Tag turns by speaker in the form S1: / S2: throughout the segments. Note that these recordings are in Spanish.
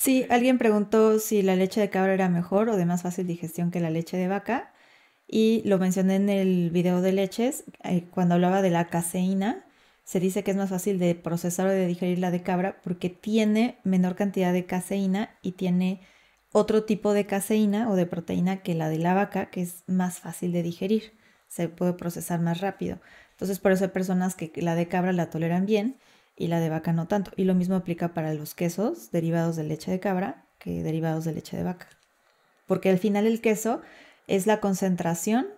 S1: Sí, alguien preguntó si la leche de cabra era mejor o de más fácil digestión que la leche de vaca. Y lo mencioné en el video de leches, eh, cuando hablaba de la caseína, se dice que es más fácil de procesar o de digerir la de cabra porque tiene menor cantidad de caseína y tiene otro tipo de caseína o de proteína que la de la vaca, que es más fácil de digerir, se puede procesar más rápido. Entonces, por eso hay personas que la de cabra la toleran bien y la de vaca no tanto. Y lo mismo aplica para los quesos derivados de leche de cabra que derivados de leche de vaca. Porque al final el queso es la concentración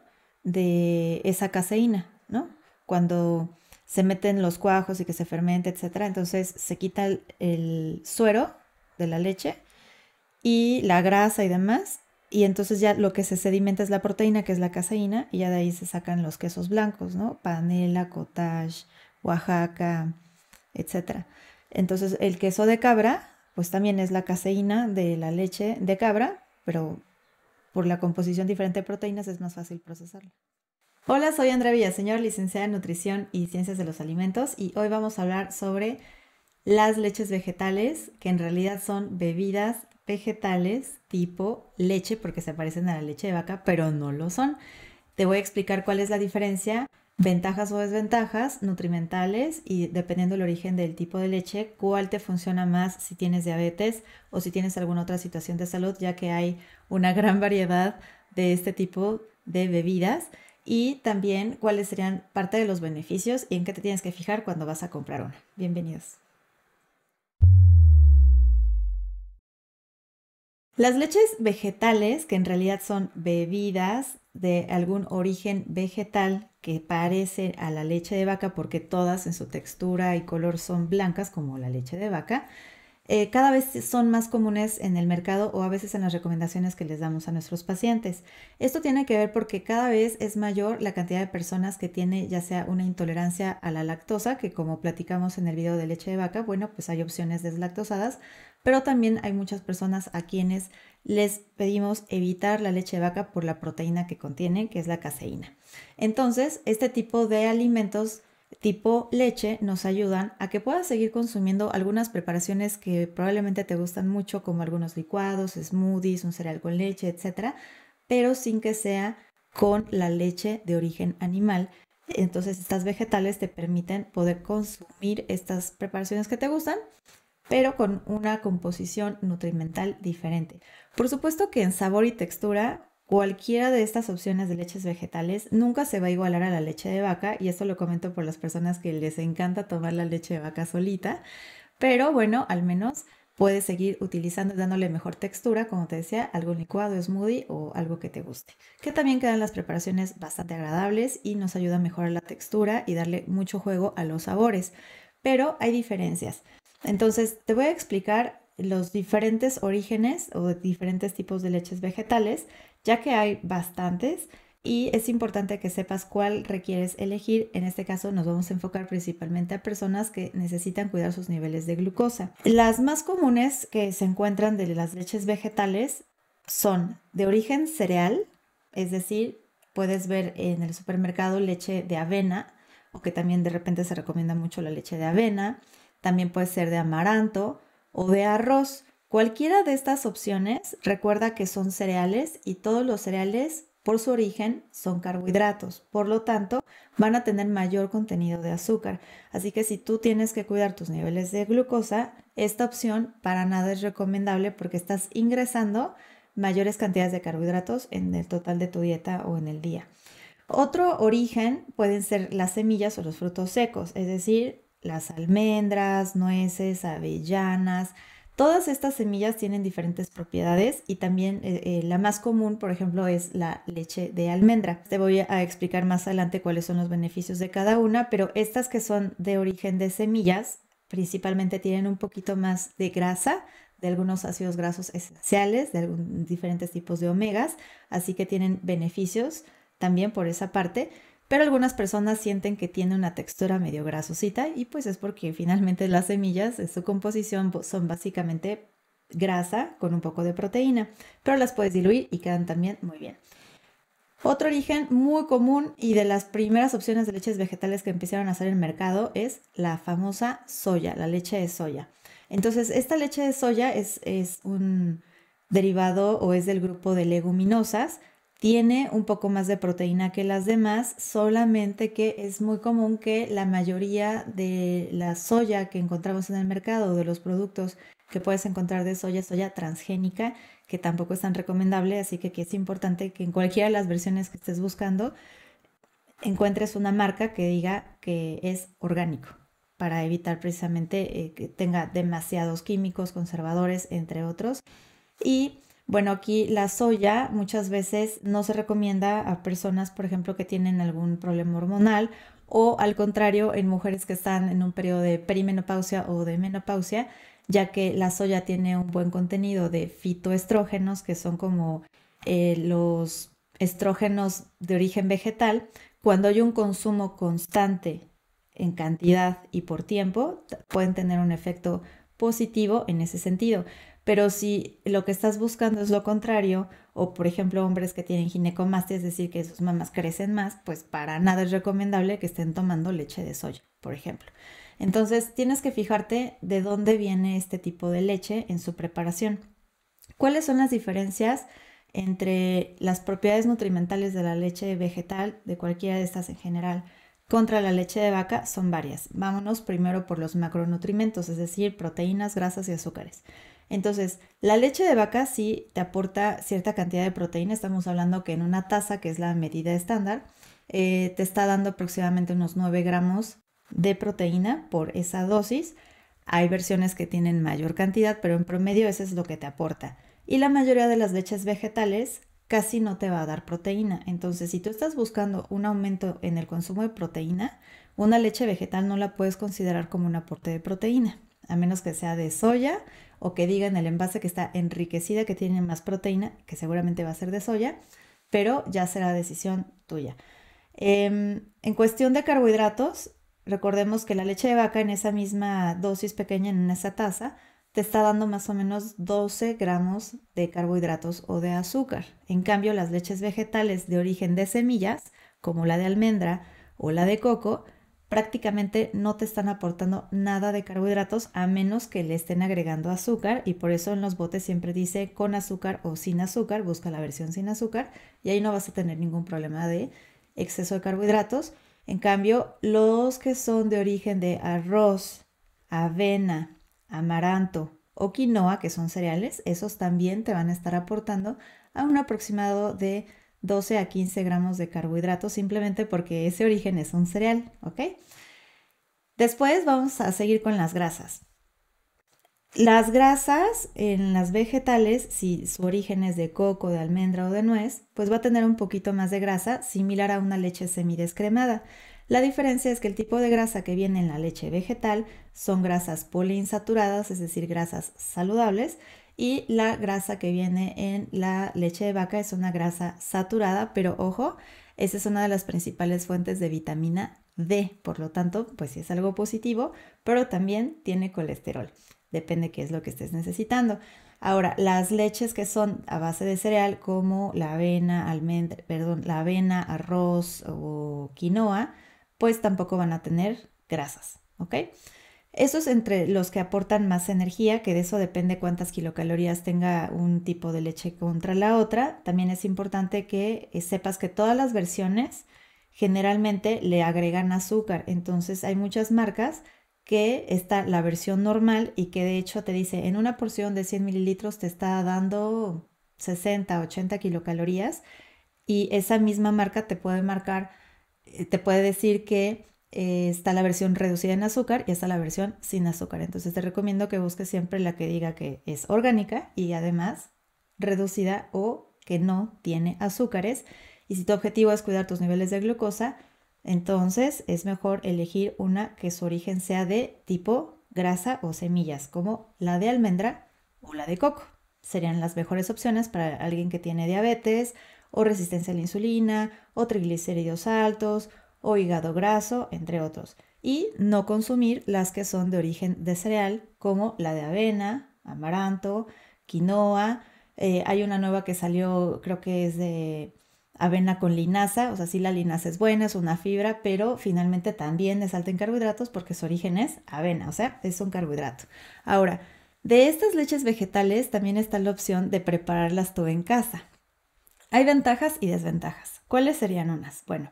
S1: de esa caseína, ¿no? Cuando se meten los cuajos y que se fermente, etc., entonces se quita el, el suero de la leche y la grasa y demás, y entonces ya lo que se sedimenta es la proteína, que es la caseína, y ya de ahí se sacan los quesos blancos, ¿no? Panela, cottage, Oaxaca, etcétera. Entonces el queso de cabra, pues también es la caseína de la leche de cabra, pero por la composición diferente de proteínas es más fácil procesarlo. Hola, soy Andrea señor, licenciada en Nutrición y Ciencias de los Alimentos, y hoy vamos a hablar sobre las leches vegetales, que en realidad son bebidas vegetales tipo leche, porque se parecen a la leche de vaca, pero no lo son. Te voy a explicar cuál es la diferencia ventajas o desventajas nutrimentales y dependiendo del origen del tipo de leche, cuál te funciona más si tienes diabetes o si tienes alguna otra situación de salud, ya que hay una gran variedad de este tipo de bebidas y también cuáles serían parte de los beneficios y en qué te tienes que fijar cuando vas a comprar una. Bienvenidos. Las leches vegetales, que en realidad son bebidas de algún origen vegetal que parece a la leche de vaca porque todas en su textura y color son blancas como la leche de vaca. Eh, cada vez son más comunes en el mercado o a veces en las recomendaciones que les damos a nuestros pacientes. Esto tiene que ver porque cada vez es mayor la cantidad de personas que tiene ya sea una intolerancia a la lactosa, que como platicamos en el video de leche de vaca, bueno, pues hay opciones deslactosadas, pero también hay muchas personas a quienes les pedimos evitar la leche de vaca por la proteína que contiene, que es la caseína. Entonces, este tipo de alimentos tipo leche nos ayudan a que puedas seguir consumiendo algunas preparaciones que probablemente te gustan mucho, como algunos licuados, smoothies, un cereal con leche, etcétera, pero sin que sea con la leche de origen animal. Entonces, estas vegetales te permiten poder consumir estas preparaciones que te gustan pero con una composición nutrimental diferente. Por supuesto que en sabor y textura, cualquiera de estas opciones de leches vegetales nunca se va a igualar a la leche de vaca, y esto lo comento por las personas que les encanta tomar la leche de vaca solita, pero bueno, al menos puedes seguir utilizando, dándole mejor textura, como te decía, algo licuado, smoothie o algo que te guste. Que también quedan las preparaciones bastante agradables y nos ayuda a mejorar la textura y darle mucho juego a los sabores. Pero hay diferencias. Entonces, te voy a explicar los diferentes orígenes o diferentes tipos de leches vegetales, ya que hay bastantes y es importante que sepas cuál requieres elegir. En este caso nos vamos a enfocar principalmente a personas que necesitan cuidar sus niveles de glucosa. Las más comunes que se encuentran de las leches vegetales son de origen cereal, es decir, puedes ver en el supermercado leche de avena o que también de repente se recomienda mucho la leche de avena también puede ser de amaranto o de arroz. Cualquiera de estas opciones recuerda que son cereales y todos los cereales por su origen son carbohidratos, por lo tanto van a tener mayor contenido de azúcar. Así que si tú tienes que cuidar tus niveles de glucosa, esta opción para nada es recomendable porque estás ingresando mayores cantidades de carbohidratos en el total de tu dieta o en el día. Otro origen pueden ser las semillas o los frutos secos, es decir, las almendras, nueces, avellanas. Todas estas semillas tienen diferentes propiedades y también eh, eh, la más común, por ejemplo, es la leche de almendra. Te voy a explicar más adelante cuáles son los beneficios de cada una, pero estas que son de origen de semillas principalmente tienen un poquito más de grasa, de algunos ácidos grasos esenciales, de diferentes tipos de omegas, así que tienen beneficios también por esa parte pero algunas personas sienten que tiene una textura medio grasosita y pues es porque finalmente las semillas, en su composición son básicamente grasa con un poco de proteína, pero las puedes diluir y quedan también muy bien. Otro origen muy común y de las primeras opciones de leches vegetales que empezaron a hacer en el mercado es la famosa soya, la leche de soya. Entonces, esta leche de soya es, es un derivado o es del grupo de leguminosas, tiene un poco más de proteína que las demás, solamente que es muy común que la mayoría de la soya que encontramos en el mercado, de los productos que puedes encontrar de soya, soya transgénica, que tampoco es tan recomendable, así que, que es importante que en cualquiera de las versiones que estés buscando encuentres una marca que diga que es orgánico para evitar precisamente eh, que tenga demasiados químicos, conservadores, entre otros. Y bueno, aquí la soya muchas veces no se recomienda a personas, por ejemplo, que tienen algún problema hormonal o al contrario, en mujeres que están en un periodo de perimenopausia o de menopausia, ya que la soya tiene un buen contenido de fitoestrógenos, que son como eh, los estrógenos de origen vegetal. Cuando hay un consumo constante en cantidad y por tiempo, pueden tener un efecto positivo en ese sentido. Pero si lo que estás buscando es lo contrario, o por ejemplo hombres que tienen ginecomastia, es decir, que sus mamás crecen más, pues para nada es recomendable que estén tomando leche de soya, por ejemplo. Entonces tienes que fijarte de dónde viene este tipo de leche en su preparación. ¿Cuáles son las diferencias entre las propiedades nutrimentales de la leche vegetal, de cualquiera de estas en general, contra la leche de vaca? Son varias. Vámonos primero por los macronutrimentos, es decir, proteínas, grasas y azúcares. Entonces, la leche de vaca sí te aporta cierta cantidad de proteína. Estamos hablando que en una taza, que es la medida estándar, eh, te está dando aproximadamente unos 9 gramos de proteína por esa dosis. Hay versiones que tienen mayor cantidad, pero en promedio eso es lo que te aporta. Y la mayoría de las leches vegetales casi no te va a dar proteína. Entonces, si tú estás buscando un aumento en el consumo de proteína, una leche vegetal no la puedes considerar como un aporte de proteína a menos que sea de soya o que diga en el envase que está enriquecida, que tiene más proteína, que seguramente va a ser de soya, pero ya será decisión tuya. Em, en cuestión de carbohidratos, recordemos que la leche de vaca en esa misma dosis pequeña, en esa taza, te está dando más o menos 12 gramos de carbohidratos o de azúcar. En cambio, las leches vegetales de origen de semillas, como la de almendra o la de coco, prácticamente no te están aportando nada de carbohidratos a menos que le estén agregando azúcar y por eso en los botes siempre dice con azúcar o sin azúcar, busca la versión sin azúcar y ahí no vas a tener ningún problema de exceso de carbohidratos. En cambio, los que son de origen de arroz, avena, amaranto o quinoa, que son cereales, esos también te van a estar aportando a un aproximado de 12 a 15 gramos de carbohidratos simplemente porque ese origen es un cereal, ¿ok? Después vamos a seguir con las grasas. Las grasas en las vegetales, si su origen es de coco, de almendra o de nuez, pues va a tener un poquito más de grasa, similar a una leche semidescremada. La diferencia es que el tipo de grasa que viene en la leche vegetal son grasas poliinsaturadas, es decir, grasas saludables, y la grasa que viene en la leche de vaca es una grasa saturada, pero ojo, esa es una de las principales fuentes de vitamina D, por lo tanto, pues sí es algo positivo, pero también tiene colesterol, depende qué es lo que estés necesitando. Ahora, las leches que son a base de cereal, como la avena, almendra, perdón, la avena, arroz o quinoa, pues tampoco van a tener grasas, ¿ok? Esos entre los que aportan más energía, que de eso depende cuántas kilocalorías tenga un tipo de leche contra la otra. También es importante que eh, sepas que todas las versiones generalmente le agregan azúcar. Entonces hay muchas marcas que está la versión normal y que de hecho te dice en una porción de 100 mililitros te está dando 60, 80 kilocalorías y esa misma marca te puede marcar, eh, te puede decir que eh, está la versión reducida en azúcar y está la versión sin azúcar. Entonces te recomiendo que busques siempre la que diga que es orgánica y además reducida o que no tiene azúcares. Y si tu objetivo es cuidar tus niveles de glucosa, entonces es mejor elegir una que su origen sea de tipo grasa o semillas, como la de almendra o la de coco. Serían las mejores opciones para alguien que tiene diabetes o resistencia a la insulina o triglicéridos altos o hígado graso, entre otros. Y no consumir las que son de origen de cereal, como la de avena, amaranto, quinoa. Eh, hay una nueva que salió, creo que es de avena con linaza, o sea, sí la linaza es buena, es una fibra, pero finalmente también es alta en carbohidratos porque su origen es avena, o sea, es un carbohidrato. Ahora, de estas leches vegetales también está la opción de prepararlas tú en casa. Hay ventajas y desventajas. ¿Cuáles serían unas? Bueno,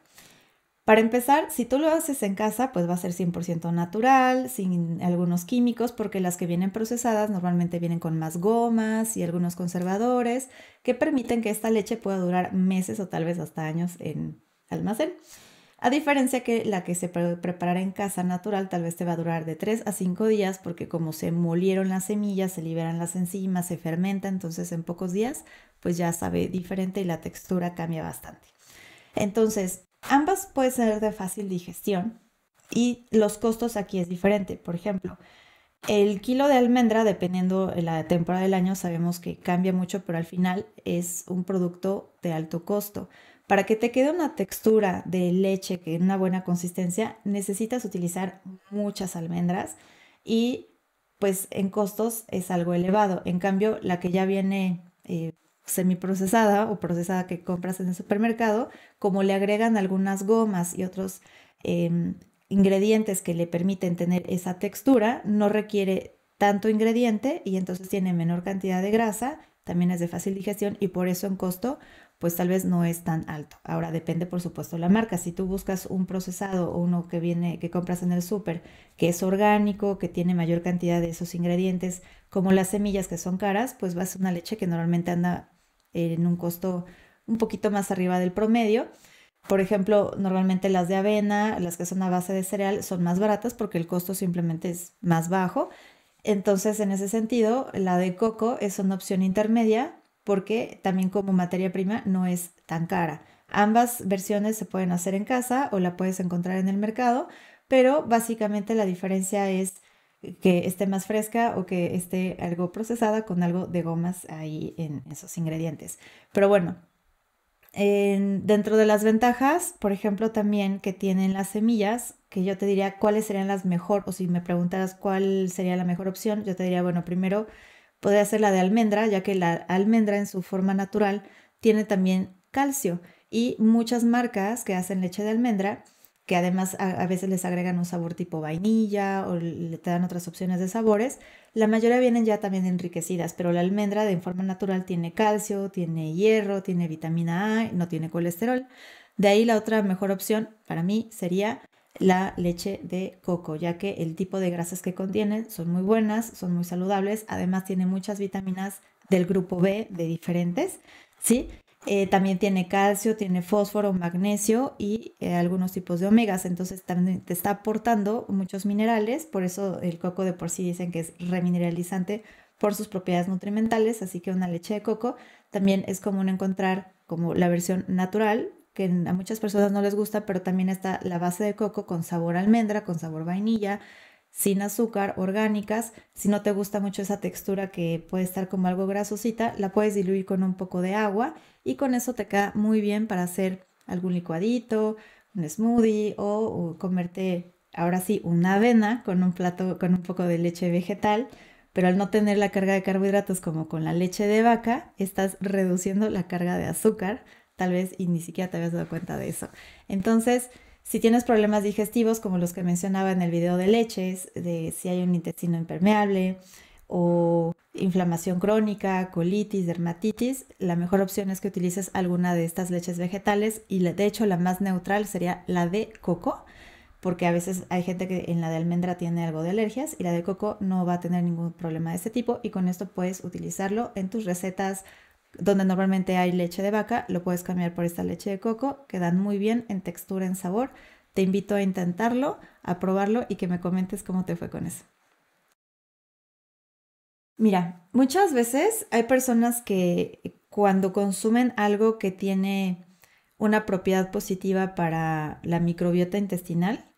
S1: para empezar, si tú lo haces en casa, pues va a ser 100% natural, sin algunos químicos, porque las que vienen procesadas normalmente vienen con más gomas y algunos conservadores que permiten que esta leche pueda durar meses o tal vez hasta años en almacén. A diferencia que la que se prepara en casa natural tal vez te va a durar de 3 a 5 días porque como se molieron las semillas, se liberan las enzimas, se fermenta, entonces en pocos días pues ya sabe diferente y la textura cambia bastante. Entonces, Ambas pueden ser de fácil digestión y los costos aquí es diferente. Por ejemplo, el kilo de almendra, dependiendo de la temporada del año, sabemos que cambia mucho, pero al final es un producto de alto costo. Para que te quede una textura de leche que una buena consistencia, necesitas utilizar muchas almendras y pues en costos es algo elevado. En cambio, la que ya viene eh, semiprocesada o procesada que compras en el supermercado, como le agregan algunas gomas y otros em, ingredientes que le permiten tener esa textura, no requiere tanto ingrediente y entonces tiene menor cantidad de grasa, también es de fácil digestión y por eso en costo pues tal vez no es tan alto. Ahora depende por supuesto la marca. Si tú buscas un procesado o uno que viene que compras en el súper que es orgánico, que tiene mayor cantidad de esos ingredientes, como las semillas que son caras, pues vas a una leche que normalmente anda en un costo un poquito más arriba del promedio. Por ejemplo, normalmente las de avena, las que son a base de cereal, son más baratas porque el costo simplemente es más bajo. Entonces, en ese sentido, la de coco es una opción intermedia porque también como materia prima no es tan cara. Ambas versiones se pueden hacer en casa o la puedes encontrar en el mercado, pero básicamente la diferencia es que esté más fresca o que esté algo procesada con algo de gomas ahí en esos ingredientes. Pero bueno, dentro de las ventajas, por ejemplo, también que tienen las semillas, que yo te diría cuáles serían las mejor, o si me preguntaras cuál sería la mejor opción, yo te diría, bueno, primero podría ser la de almendra, ya que la almendra en su forma natural tiene también calcio y muchas marcas que hacen leche de almendra que además a, veces les agregan un sabor tipo vainilla o le te dan otras opciones de sabores. La mayoría vienen ya también enriquecidas, pero la almendra de forma natural tiene calcio, tiene hierro, tiene vitamina A, no tiene colesterol. De ahí la otra mejor opción para mí sería la leche de coco, ya que el tipo de grasas que contiene son muy buenas, son muy saludables, además tiene muchas vitaminas del grupo B de diferentes, ¿sí? Eh, también tiene calcio, tiene fósforo, magnesio y eh, algunos tipos de omegas. Entonces también te está aportando muchos minerales. Por eso el coco de por sí dicen que es remineralizante por sus propiedades nutrimentales. Así que una leche de coco también es común encontrar como la versión natural, que a muchas personas no les gusta, pero también está la base de coco con sabor almendra, con sabor vainilla, sin azúcar, orgánicas. Si no te gusta mucho esa textura que puede estar como algo grasosita, la puedes diluir con un poco de agua y con eso te queda muy bien para hacer algún licuadito, un smoothie o, o comerte ahora sí una avena con un plato con un poco de leche vegetal. Pero al no tener la carga de carbohidratos como con la leche de vaca, estás reduciendo la carga de azúcar, tal vez y ni siquiera te habías dado cuenta de eso. Entonces, si tienes problemas digestivos como los que mencionaba en el video de leches, de si hay un intestino impermeable o inflamación crónica, colitis, dermatitis, la mejor opción es que utilices alguna de estas leches vegetales y de hecho la más neutral sería la de coco, porque a veces hay gente que en la de almendra tiene algo de alergias y la de coco no va a tener ningún problema de este tipo y con esto puedes utilizarlo en tus recetas donde normalmente hay leche de vaca, lo puedes cambiar por esta leche de coco, quedan muy bien en textura, en sabor. Te invito a intentarlo, a probarlo y que me comentes cómo te fue con eso. Mira, muchas veces hay personas que cuando consumen algo que tiene una propiedad positiva para la microbiota intestinal,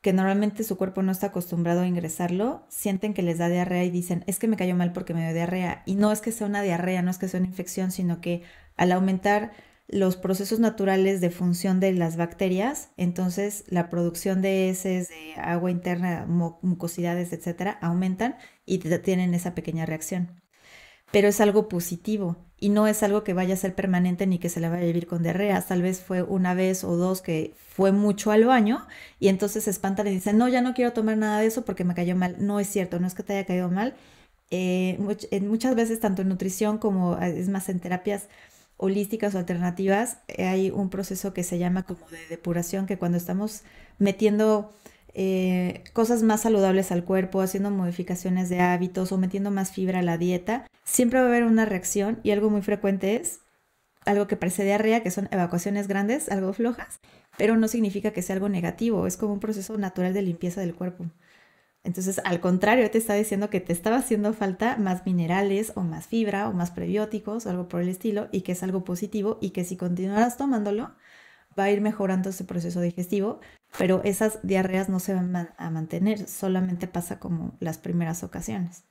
S1: que normalmente su cuerpo no está acostumbrado a ingresarlo, sienten que les da diarrea y dicen, es que me cayó mal porque me dio diarrea. Y no es que sea una diarrea, no es que sea una infección, sino que al aumentar los procesos naturales de función de las bacterias, entonces la producción de heces, de agua interna, mucosidades, etcétera, aumentan y tienen esa pequeña reacción. Pero es algo positivo y no es algo que vaya a ser permanente ni que se le vaya a vivir con diarrea. Tal vez fue una vez o dos que fue mucho al baño y entonces se espanta, y dice, no, ya no quiero tomar nada de eso porque me cayó mal. No es cierto, no es que te haya caído mal. Eh, muchas veces, tanto en nutrición como ah, es más en terapias holísticas o alternativas, eh, hay un proceso que se llama como de depuración, que cuando estamos metiendo eh, cosas más saludables al cuerpo, haciendo modificaciones de hábitos o metiendo más fibra a la dieta, siempre va a haber una reacción y algo muy frecuente es algo que parece diarrea, que son evacuaciones grandes, algo flojas, pero no significa que sea algo negativo, es como un proceso natural de limpieza del cuerpo. Entonces, al contrario, te está diciendo que te estaba haciendo falta más minerales o más fibra o más prebióticos algo por el estilo y que es algo positivo y que si continuarás tomándolo va a ir mejorando ese proceso digestivo pero esas diarreas no se van a mantener, solamente pasa como las primeras ocasiones.